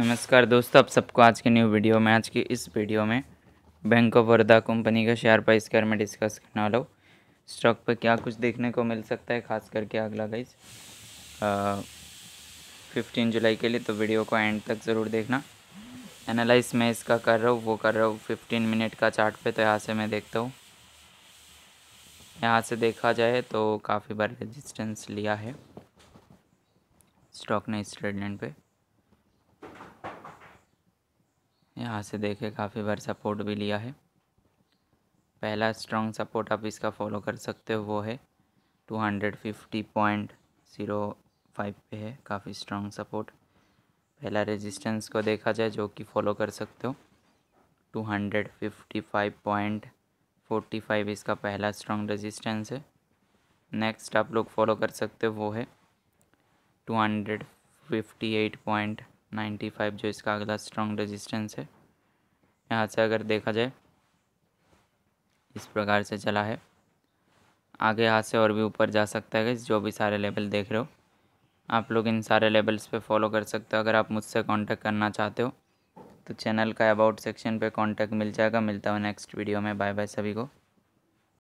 नमस्कार दोस्तों आप सबको आज के न्यू वीडियो में आज की इस वीडियो में बैंक ऑफ बड़ौदा कंपनी का शेयर प्राइस के में डिस्कस करने वाला हूँ स्टॉक पर क्या कुछ देखने को मिल सकता है खास करके अगला गाइज फिफ्टीन जुलाई के लिए तो वीडियो को एंड तक ज़रूर देखना एनालाइज मैं इसका कर रहा हूँ वो कर रहा हूँ फिफ्टीन मिनट का चार्ट पे तो यहाँ से मैं देखता हूँ यहाँ से देखा जाए तो काफ़ी बार रेजिस्टेंस लिया है स्टॉक ने इस ट्रेडलैंड पर यहाँ से देखे काफ़ी बार सपोर्ट भी लिया है पहला स्ट्रॉन्ग सपोर्ट आप इसका फॉलो कर सकते हो वो है two hundred fifty point zero five पे है काफ़ी स्ट्रॉन्ग सपोर्ट पहला रेजिस्टेंस को देखा जाए जो कि फॉलो कर सकते हो two hundred fifty five point forty five इसका पहला स्ट्रॉन्ग रेजिस्टेंस है नेक्स्ट आप लोग फॉलो कर सकते हो वो है two hundred fifty eight point ninety five जो इसका अगला स्ट्रॉन्ग रेजिस्टेंस है यहाँ से अगर देखा जाए इस प्रकार से चला है आगे यहाँ से और भी ऊपर जा सकता है जो भी सारे लेवल देख रहे हो आप लोग इन सारे लेवल्स पे फॉलो कर सकते हो अगर आप मुझसे कांटेक्ट करना चाहते हो तो चैनल का अबाउट सेक्शन पे कांटेक्ट मिल जाएगा मिलता हूँ नेक्स्ट वीडियो में बाय बाय सभी को